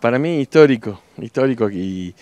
Para mí histórico, histórico y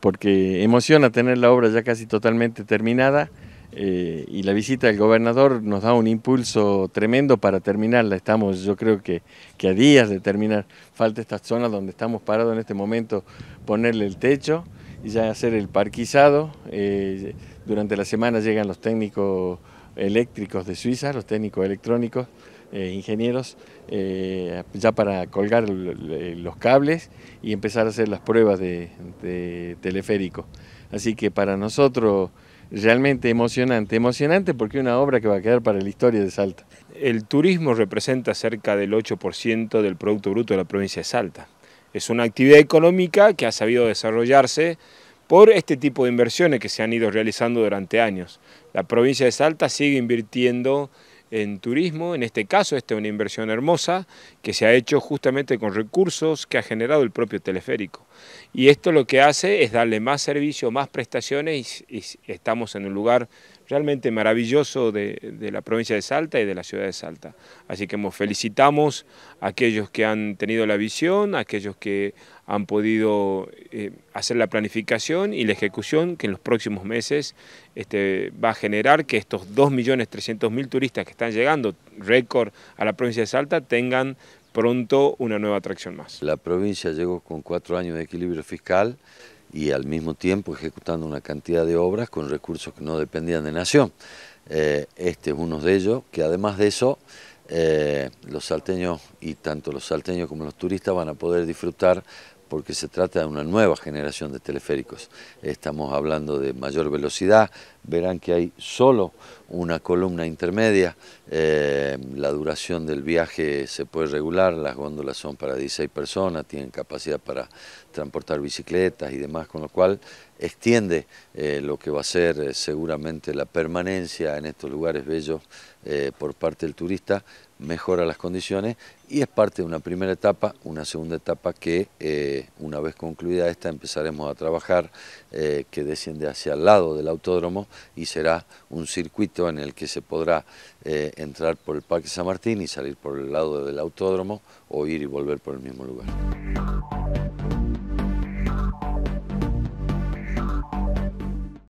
porque emociona tener la obra ya casi totalmente terminada eh, y la visita del gobernador nos da un impulso tremendo para terminarla. Estamos yo creo que, a días de terminar. Falta esta zona donde estamos parados en este momento ponerle el techo y ya hacer el parquizado. Eh, durante la semana llegan los técnicos eléctricos de Suiza, los técnicos electrónicos. Eh, ingenieros eh, ya para colgar los cables y empezar a hacer las pruebas de, teleférico. Así que para nosotros realmente emocionante, emocionante porque es una obra que va a quedar para la historia de Salta. El turismo representa cerca del 8% del Producto Bruto de la provincia de Salta. Es una actividad económica que ha sabido desarrollarse por este tipo de inversiones que se han ido realizando durante años. La provincia de Salta sigue invirtiendo en turismo, en este caso esta es una inversión hermosa que se ha hecho justamente con recursos que ha generado el propio teleférico. Y esto lo que hace es darle más servicio, más prestaciones y, estamos en un lugar realmente maravilloso de, la provincia de Salta y de la ciudad de Salta. Así que nos felicitamos a aquellos que han tenido la visión, a aquellos que han podido eh, hacer la planificación y la ejecución que en los próximos meses este, va a generar que estos 2.300.000 turistas que están llegando récord a la provincia de Salta tengan pronto una nueva atracción más. La provincia llegó con cuatro años de equilibrio fiscal, y al mismo tiempo ejecutando una cantidad de obras con recursos que no dependían de Nación. Eh, este es uno de ellos, que además de eso, eh, los salteños y tanto los salteños como los turistas van a poder disfrutar porque se trata de una nueva generación de teleféricos. Estamos hablando de mayor velocidad, verán que hay solo una columna intermedia, eh, la duración del viaje se puede regular, las góndolas son para 16 personas, tienen capacidad para transportar bicicletas y demás, con lo cual extiende eh, lo que va a ser eh, seguramente la permanencia en estos lugares bellos por parte del turista, mejora las condiciones y es parte de una primera etapa, una segunda etapa que eh, una vez concluida esta empezaremos a trabajar eh, que desciende hacia el lado del autódromo y será un circuito en el que se podrá eh, entrar por el Parque San Martín y salir por el lado del autódromo o ir y volver por el mismo lugar.